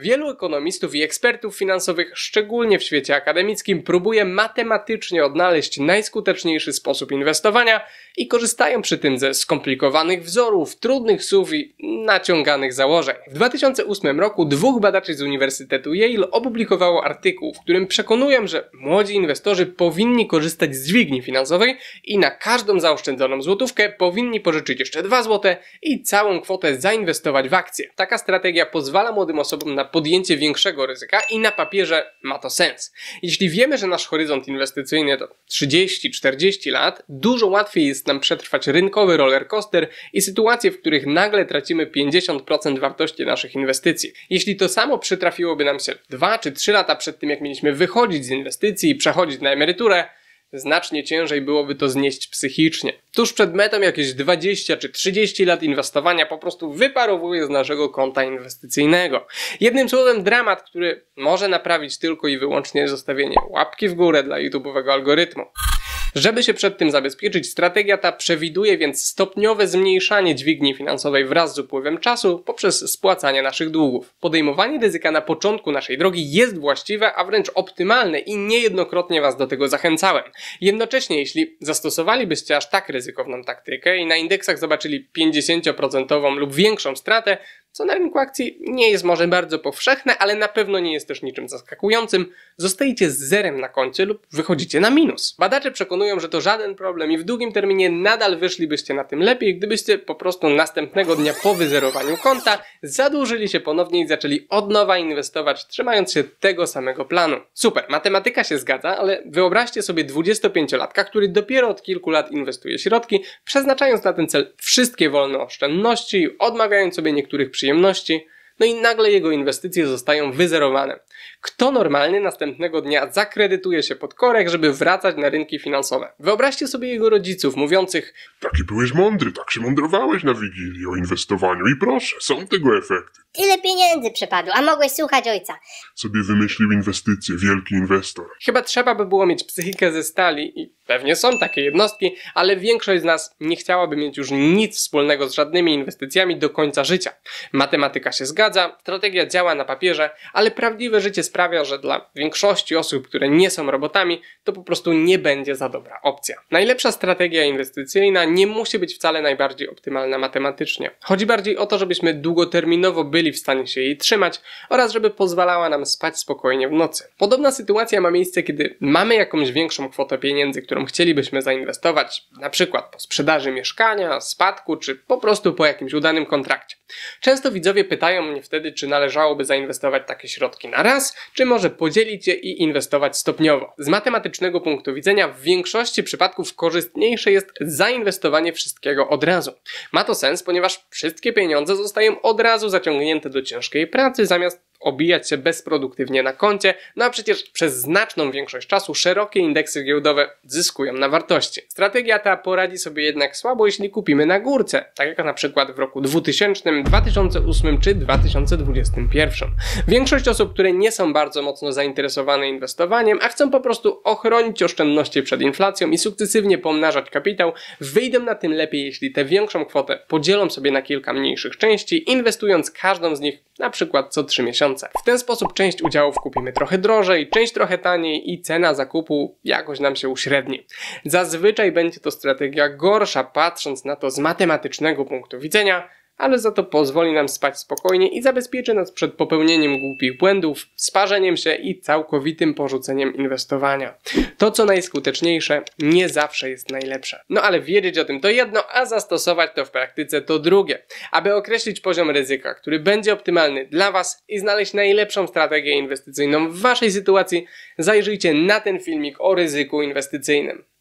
Wielu ekonomistów i ekspertów finansowych, szczególnie w świecie akademickim, próbuje matematycznie odnaleźć najskuteczniejszy sposób inwestowania i korzystają przy tym ze skomplikowanych wzorów, trudnych słów i naciąganych założeń. W 2008 roku dwóch badaczy z Uniwersytetu Yale opublikowało artykuł, w którym przekonują, że młodzi inwestorzy powinni korzystać z dźwigni finansowej i na każdą zaoszczędzoną złotówkę powinni pożyczyć jeszcze 2 złote i całą kwotę zainwestować w akcje. Taka strategia pozwala młodym osobom na podjęcie większego ryzyka i na papierze ma to sens. Jeśli wiemy, że nasz horyzont inwestycyjny to 30-40 lat, dużo łatwiej jest nam przetrwać rynkowy roller coaster i sytuacje, w których nagle tracimy 50% wartości naszych inwestycji. Jeśli to samo przytrafiłoby nam się 2 czy 3 lata przed tym, jak mieliśmy wychodzić z inwestycji i przechodzić na emeryturę, znacznie ciężej byłoby to znieść psychicznie. Tuż przed metą jakieś 20 czy 30 lat inwestowania po prostu wyparowuje z naszego konta inwestycyjnego. Jednym słowem dramat, który może naprawić tylko i wyłącznie zostawienie łapki w górę dla YouTube'owego algorytmu. Żeby się przed tym zabezpieczyć, strategia ta przewiduje więc stopniowe zmniejszanie dźwigni finansowej wraz z upływem czasu poprzez spłacanie naszych długów. Podejmowanie ryzyka na początku naszej drogi jest właściwe, a wręcz optymalne i niejednokrotnie Was do tego zachęcałem. Jednocześnie, jeśli zastosowalibyście aż tak ryzykowną taktykę i na indeksach zobaczyli 50% lub większą stratę, co na rynku akcji nie jest może bardzo powszechne, ale na pewno nie jest też niczym zaskakującym. Zostajecie z zerem na koncie lub wychodzicie na minus. Badacze przekonują, że to żaden problem i w długim terminie nadal wyszlibyście na tym lepiej, gdybyście po prostu następnego dnia po wyzerowaniu konta zadłużyli się ponownie i zaczęli od nowa inwestować, trzymając się tego samego planu. Super, matematyka się zgadza, ale wyobraźcie sobie 25-latka, który dopiero od kilku lat inwestuje środki, przeznaczając na ten cel wszystkie wolne oszczędności, odmawiając sobie niektórych przyjemności, no i nagle jego inwestycje zostają wyzerowane. Kto normalny następnego dnia zakredytuje się pod korek, żeby wracać na rynki finansowe? Wyobraźcie sobie jego rodziców mówiących Taki byłeś mądry, tak się mądrowałeś na Wigilii o inwestowaniu i proszę, są tego efekty. Tyle pieniędzy przepadło, a mogłeś słuchać ojca. Sobie wymyślił inwestycje, wielki inwestor. Chyba trzeba by było mieć psychikę ze stali i pewnie są takie jednostki, ale większość z nas nie chciałaby mieć już nic wspólnego z żadnymi inwestycjami do końca życia. Matematyka się zgadza, strategia działa na papierze, ale prawdziwe życie sprawia, że dla większości osób, które nie są robotami, to po prostu nie będzie za dobra opcja. Najlepsza strategia inwestycyjna nie musi być wcale najbardziej optymalna matematycznie. Chodzi bardziej o to, żebyśmy długoterminowo byli w stanie się jej trzymać oraz żeby pozwalała nam spać spokojnie w nocy. Podobna sytuacja ma miejsce, kiedy mamy jakąś większą kwotę pieniędzy, którą chcielibyśmy zainwestować, na przykład po sprzedaży mieszkania, spadku czy po prostu po jakimś udanym kontrakcie. Często widzowie pytają mnie wtedy, czy należałoby zainwestować takie środki na raz, czy może podzielić je i inwestować stopniowo. Z matematycznego punktu widzenia w większości przypadków korzystniejsze jest zainwestowanie wszystkiego od razu. Ma to sens, ponieważ wszystkie pieniądze zostają od razu zaciągnięte do ciężkiej pracy zamiast obijać się bezproduktywnie na koncie, no a przecież przez znaczną większość czasu szerokie indeksy giełdowe zyskują na wartości. Strategia ta poradzi sobie jednak słabo, jeśli kupimy na górce, tak jak na przykład w roku 2000, 2008 czy 2021. Większość osób, które nie są bardzo mocno zainteresowane inwestowaniem, a chcą po prostu ochronić oszczędności przed inflacją i sukcesywnie pomnażać kapitał, wyjdą na tym lepiej, jeśli tę większą kwotę podzielą sobie na kilka mniejszych części, inwestując każdą z nich na przykład co 3 miesiące. W ten sposób część udziałów kupimy trochę drożej, część trochę taniej i cena zakupu jakoś nam się uśredni. Zazwyczaj będzie to strategia gorsza, patrząc na to z matematycznego punktu widzenia, ale za to pozwoli nam spać spokojnie i zabezpieczy nas przed popełnieniem głupich błędów, sparzeniem się i całkowitym porzuceniem inwestowania. To, co najskuteczniejsze, nie zawsze jest najlepsze. No ale wiedzieć o tym to jedno, a zastosować to w praktyce to drugie. Aby określić poziom ryzyka, który będzie optymalny dla Was i znaleźć najlepszą strategię inwestycyjną w Waszej sytuacji, zajrzyjcie na ten filmik o ryzyku inwestycyjnym.